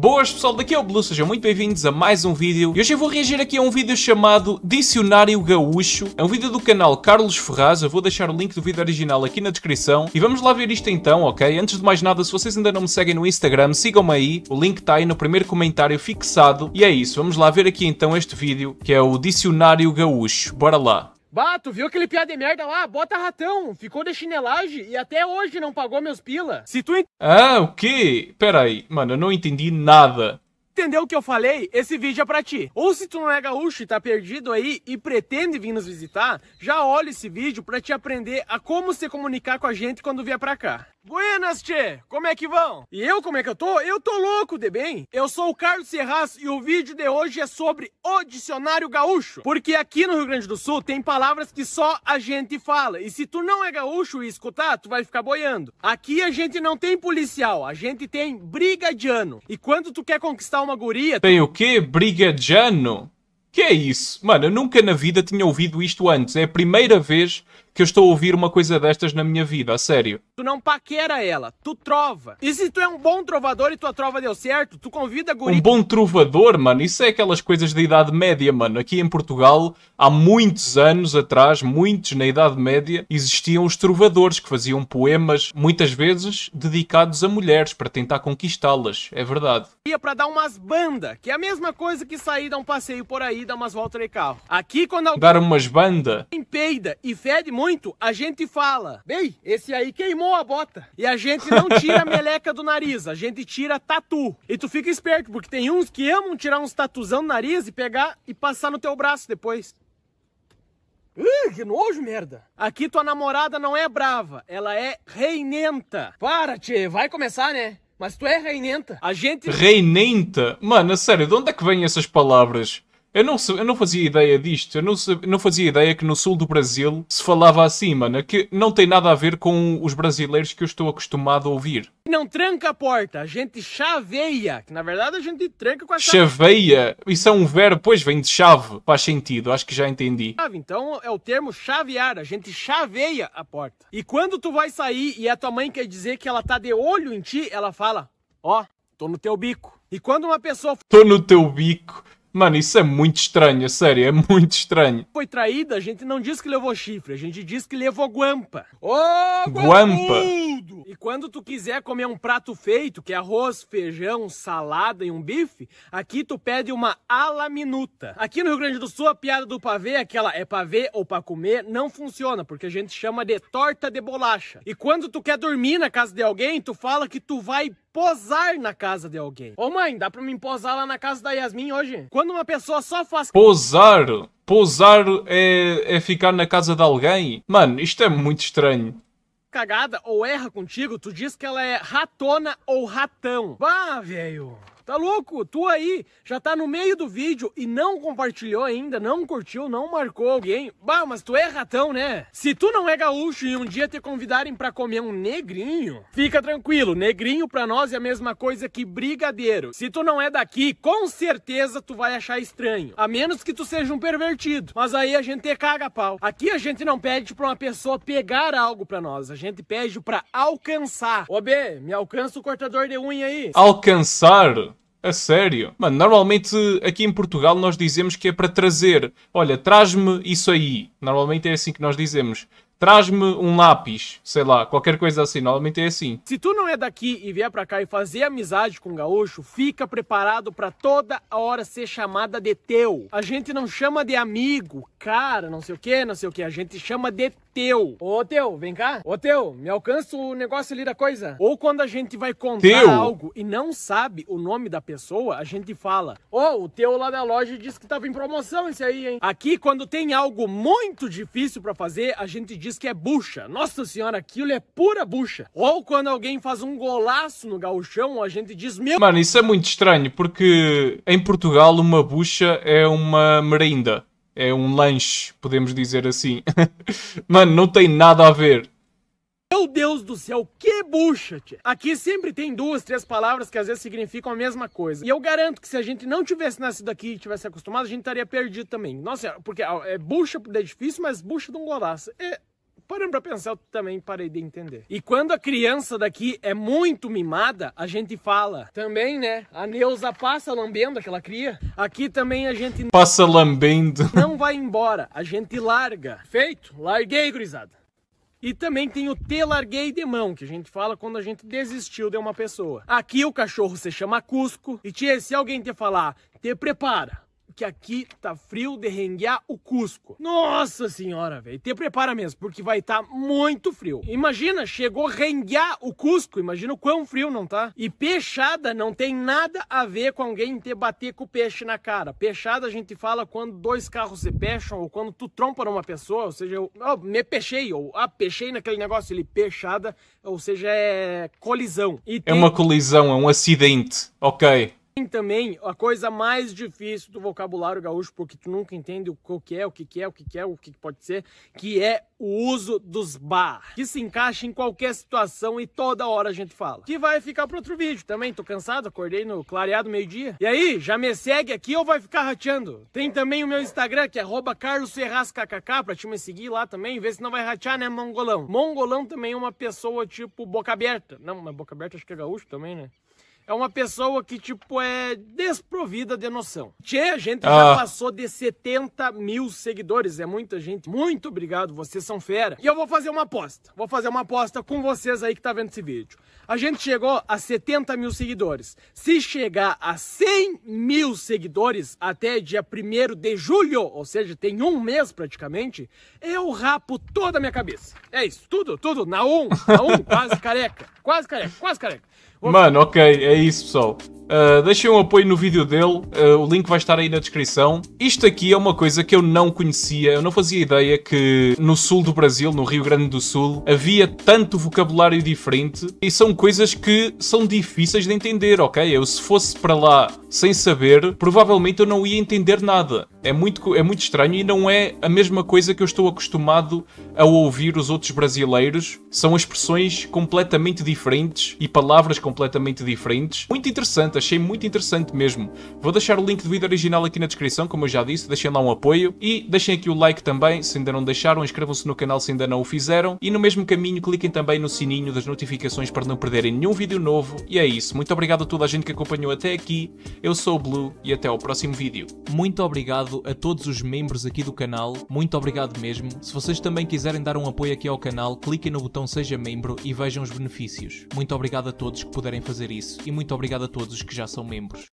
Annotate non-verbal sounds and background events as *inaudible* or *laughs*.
Boas pessoal, daqui é o Blue, sejam muito bem-vindos a mais um vídeo e hoje eu vou reagir aqui a um vídeo chamado Dicionário Gaúcho É um vídeo do canal Carlos Ferraz, eu vou deixar o link do vídeo original aqui na descrição E vamos lá ver isto então, ok? Antes de mais nada, se vocês ainda não me seguem no Instagram, sigam-me aí O link está aí no primeiro comentário fixado E é isso, vamos lá ver aqui então este vídeo que é o Dicionário Gaúcho, bora lá Bah, tu viu aquele piada de merda lá? Bota ratão, ficou de chinelagem e até hoje não pagou meus pila. Se tu... Ent... Ah, o quê? Pera aí, mano, eu não entendi nada entendeu o que eu falei, esse vídeo é pra ti. Ou se tu não é gaúcho e tá perdido aí e pretende vir nos visitar, já olha esse vídeo pra te aprender a como se comunicar com a gente quando vier pra cá. Buenas, tchê! Como é que vão? E eu, como é que eu tô? Eu tô louco, de bem? Eu sou o Carlos Serraz e o vídeo de hoje é sobre o dicionário gaúcho. Porque aqui no Rio Grande do Sul tem palavras que só a gente fala. E se tu não é gaúcho e escutar, tu vai ficar boiando. Aqui a gente não tem policial, a gente tem brigadiano. E quando tu quer conquistar um uma guria. Tem o quê? Brigadiano? Que é isso? Mano, eu nunca na vida tinha ouvido isto antes. É a primeira vez que eu estou a ouvir uma coisa destas na minha vida, a sério. Tu não paquera ela, tu trova. E se tu é um bom trovador e tua trova deu certo, tu convida a guri... Um bom trovador, mano, isso é aquelas coisas da Idade Média, mano. Aqui em Portugal, há muitos anos atrás, muitos na Idade Média, existiam os trovadores que faziam poemas, muitas vezes dedicados a mulheres, para tentar conquistá-las, é verdade. Ia para dar umas bandas, que é a mesma coisa que sair dar um passeio por aí, dar umas voltas de carro. Aqui quando... Dar umas bandas? Peida e fede muito muito, a gente fala, bem, esse aí queimou a bota. E a gente não tira a meleca do nariz, a gente tira tatu. E tu fica esperto, porque tem uns que amam tirar uns tatuzão no nariz e pegar e passar no teu braço depois. Uh, que nojo, merda. Aqui tua namorada não é brava, ela é reinenta. Para, tchê, vai começar, né? Mas tu é reinenta. A gente... Reinenta? Mano, sério, de onde é que vêm essas palavras? Eu não, eu não fazia ideia disto. Eu não, não fazia ideia que no sul do Brasil se falava assim, mano. Que não tem nada a ver com os brasileiros que eu estou acostumado a ouvir. Não tranca a porta, a gente chaveia. Que na verdade a gente tranca com a chave. Chaveia? Isso é um verbo, pois vem de chave. Faz sentido, acho que já entendi. Então é o termo chavear, a gente chaveia a porta. E quando tu vai sair e a tua mãe quer dizer que ela tá de olho em ti, ela fala: Ó, oh, tô no teu bico. E quando uma pessoa. Tô no teu bico. Mano, isso é muito estranho, sério, é muito estranho. Foi traída, a gente não diz que levou chifre, a gente diz que levou guampa. Ô, oh, guampa! E quando tu quiser comer um prato feito, que é arroz, feijão, salada e um bife, aqui tu pede uma ala minuta. Aqui no Rio Grande do Sul, a piada do pavê, é aquela é pavê ou pra comer, não funciona, porque a gente chama de torta de bolacha. E quando tu quer dormir na casa de alguém, tu fala que tu vai posar na casa de alguém. Ô mãe, dá pra mim posar lá na casa da Yasmin hoje? Quando uma pessoa só faz... Posar? Posar é, é ficar na casa de alguém? Mano, isto é muito estranho cagada ou erra contigo, tu diz que ela é ratona ou ratão. Vá, velho. Tá louco? Tu aí já tá no meio do vídeo e não compartilhou ainda, não curtiu, não marcou alguém. Bah, mas tu é ratão, né? Se tu não é gaúcho e um dia te convidarem para comer um negrinho, fica tranquilo, negrinho pra nós é a mesma coisa que brigadeiro. Se tu não é daqui, com certeza tu vai achar estranho. A menos que tu seja um pervertido. Mas aí a gente caga pau. Aqui a gente não pede pra uma pessoa pegar algo pra nós, a gente pede pra alcançar. Ô B, me alcança o cortador de unha aí. Alcançar? A sério? Mano, normalmente aqui em Portugal nós dizemos que é para trazer. Olha, traz-me isso aí. Normalmente é assim que nós dizemos. Traz-me um lápis, sei lá, qualquer coisa assim, normalmente é assim. Se tu não é daqui e vier para cá e fazer amizade com o gaúcho, fica preparado para toda hora ser chamada de teu. A gente não chama de amigo, cara, não sei o que, não sei o que, a gente chama de teu. Ô, Teu, vem cá. Ô, Teu, me alcança o negócio ali da coisa. Ou quando a gente vai contar teu. algo e não sabe o nome da pessoa, a gente fala. Ô, oh, o Teu lá da loja disse que tava em promoção esse aí, hein? Aqui, quando tem algo muito difícil para fazer, a gente diz que é bucha. Nossa senhora, aquilo é pura bucha. Ou quando alguém faz um golaço no gauchão, a gente diz... Meu... Mano, isso é muito estranho, porque em Portugal uma bucha é uma merenda é um lanche, podemos dizer assim. *laughs* Mano, não tem nada a ver. Meu Deus do céu, que bucha, tia. Aqui sempre tem duas, três palavras que às vezes significam a mesma coisa. E eu garanto que se a gente não tivesse nascido aqui e tivesse acostumado, a gente estaria perdido também. Nossa, porque é bucha é difícil, mas bucha de um golaço. É, Parando para pensar, eu também parei de entender. E quando a criança daqui é muito mimada, a gente fala também, né? A Neuza passa lambendo aquela cria. Aqui também a gente passa lambendo. *laughs* Não vai embora, a gente larga. Feito? Larguei, gurizada. E também tem o te larguei de mão, que a gente fala quando a gente desistiu de uma pessoa. Aqui o cachorro se chama Cusco. E tia, se alguém te falar, te prepara, que aqui tá frio derrenguear o Cusco. Nossa senhora, velho. Te prepara mesmo, porque vai tá muito frio. Imagina, chegou renguear o Cusco. Imagina o quão frio não tá. E peixada não tem nada a ver com alguém te bater com o peixe na cara. Peixada a gente fala quando dois carros se pecham ou quando tu trompa numa pessoa, ou seja, eu me pechei ou ah, pechei naquele negócio ali, peixada, ou seja, é colisão. Tem... É uma colisão, é um acidente. Ok. Tem também a coisa mais difícil do vocabulário gaúcho, porque tu nunca entende o que é, o que é, o que é, o é, que pode ser, que é o uso dos bar, que se encaixa em qualquer situação e toda hora a gente fala. Que vai ficar para outro vídeo também, tô cansado, acordei no clareado meio-dia. E aí, já me segue aqui ou vai ficar rateando? Tem também o meu Instagram, que é carlosferrazkkk, pra te me seguir lá também, ver se não vai ratear, né, mongolão? Mongolão também é uma pessoa tipo boca aberta. Não, mas boca aberta acho que é gaúcho também, né? é uma pessoa que, tipo, é desprovida de noção. Tchê, a gente ah. já passou de 70 mil seguidores, é muita gente. Muito obrigado, vocês são fera. E eu vou fazer uma aposta, vou fazer uma aposta com vocês aí que tá vendo esse vídeo. A gente chegou a 70 mil seguidores. Se chegar a 100 mil seguidores até dia 1 de julho, ou seja, tem um mês praticamente, eu rapo toda a minha cabeça. É isso, tudo, tudo, na um, na um, *laughs* quase careca quase careca, quase careca. Mano, ok, é isso, pessoal. Uh, deixem um apoio no vídeo dele, uh, o link vai estar aí na descrição. Isto aqui é uma coisa que eu não conhecia, eu não fazia ideia que no sul do Brasil, no Rio Grande do Sul, havia tanto vocabulário diferente e são coisas que são difíceis de entender, ok? Eu se fosse para lá sem saber, provavelmente eu não ia entender nada. É muito, é muito estranho e não é a mesma coisa que eu estou acostumado a ouvir os outros brasileiros. São expressões completamente diferentes e palavras completamente diferentes. Muito interessante achei muito interessante mesmo. Vou deixar o link do vídeo original aqui na descrição, como eu já disse, deixem lá um apoio e deixem aqui o like também, se ainda não deixaram, inscrevam-se no canal se ainda não o fizeram e no mesmo caminho cliquem também no sininho das notificações para não perderem nenhum vídeo novo. E é isso, muito obrigado a toda a gente que acompanhou até aqui, eu sou o Blue e até ao próximo vídeo. Muito obrigado a todos os membros aqui do canal, muito obrigado mesmo. Se vocês também quiserem dar um apoio aqui ao canal, cliquem no botão Seja Membro e vejam os benefícios. Muito obrigado a todos que puderem fazer isso e muito obrigado a todos que que já são membros